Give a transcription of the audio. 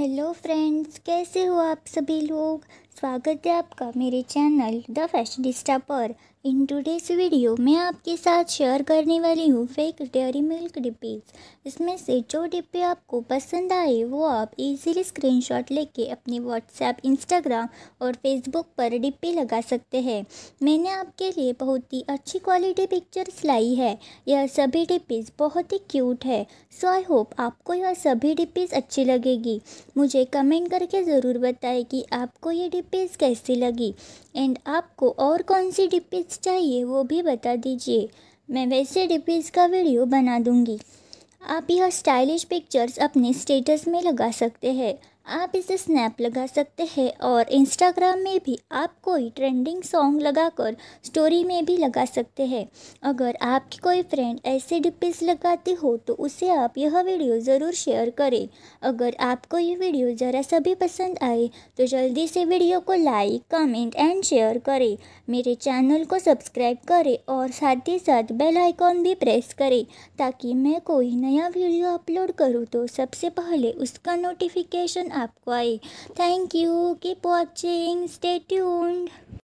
hello friends कैसे हो आप सभी लोग स्वागत है आपका मेरे चैनल द फैशनिस्टा पर इन टूडेज वीडियो मैं आपके साथ शेयर करने वाली हूँ फेक डेयरी मिल्क डिब्बीज इसमें से जो डिब्बे आपको पसंद आए वो आप इजीली स्क्रीनशॉट लेके अपने व्हाट्सएप इंस्टाग्राम और फेसबुक पर डिब्बे लगा सकते हैं मैंने आपके लिए बहुत ही अच्छी क्वालिटी पिक्चर्स लाई है यह सभी डिब्बीज बहुत ही क्यूट है सो आई होप आपको यह सभी डिब्बीज अच्छी लगेगी मुझे कमेंट करके ज़रूर बताए कि आपको ये डिब्बे डिप्पीज कैसी लगी एंड आपको और कौन सी डिप्पीज चाहिए वो भी बता दीजिए मैं वैसे डिप्पीज का वीडियो बना दूँगी आप यह स्टाइलिश पिक्चर्स अपने स्टेटस में लगा सकते हैं आप इसे स्नैप लगा सकते हैं और इंस्टाग्राम में भी आप कोई ट्रेंडिंग सॉन्ग लगाकर स्टोरी में भी लगा सकते हैं अगर आपकी कोई फ्रेंड ऐसे डिपिस लगाती हो तो उसे आप यह वीडियो ज़रूर शेयर करें अगर आपको यह वीडियो ज़रा सा भी पसंद आए तो जल्दी से वीडियो को लाइक कमेंट एंड शेयर करें मेरे चैनल को सब्सक्राइब करें और साथ ही साथ बेल आइकॉन भी प्रेस करें ताकि मैं कोई नया वीडियो अपलोड करूँ तो सबसे पहले उसका नोटिफिकेशन आपको I thank you keep watching stay tuned